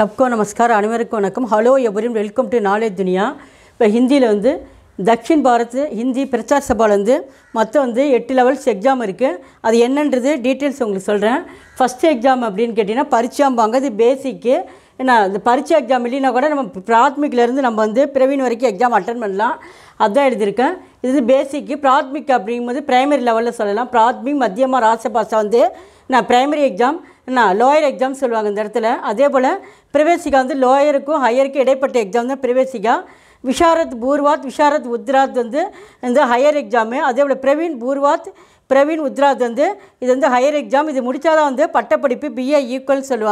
சப்கோ நமஸ்கார் அனைவருக்கும் வணக்கம் ஹலோ எவரும் வெல்கம் டு நாலேஜ் துனியா இப்போ ஹிந்தியில் வந்து தக்ஷின் பாரத் ஹிந்தி பிரச்சார் சபாவிலேருந்து மொத்தம் வந்து எட்டு லெவல்ஸ் எக்ஸாம் இருக்குது அது என்னன்றது டீட்டெயில்ஸ் உங்களுக்கு சொல்கிறேன் ஃபஸ்ட்டு எக்ஸாம் அப்படின்னு கேட்டிங்கன்னா பரிச்சாம்பாங்க இது பேசிக்கு ஏன்னா இந்த பரிச்சை எக்ஸாம் இல்லைன்னா கூட நம்ம பிராத்மிக்லேருந்து நம்ம வந்து பிரவீன் வரைக்கும் எக்ஸாம் அட்டன் பண்ணலாம் அதுதான் எழுதியிருக்கேன் இது பேசிக்கு பிராத்மிக் அப்படிங்கும்போது ப்ரைமரி லெவலில் சொல்லலாம் பிராத்மிக் மத்தியமாக ராசபாஷா வந்து நான் ப்ரைமரி எக்ஸாம் என்ன லோயர் எக்ஸாம் சொல்லுவாங்க இந்த இடத்துல அதே போல் பிரவேசிகா வந்து லோயருக்கும் ஹையருக்கும் இடைப்பட்ட எக்ஸாம் தான் பிரவேசிகா விஷாரத் பூர்வாத் விஷாரத் உத்ராத் வந்து இந்த ஹையர் எக்ஸாமு அதே போல் பிரவீன் பூர்வாத் பிரவீன் உத்ராத் வந்து இது வந்து ஹையர் எக்ஸாம் இது முடித்தாதான் வந்து பட்டப்படிப்பு பிஏ ஈக்குவல் சொல்லுவாங்க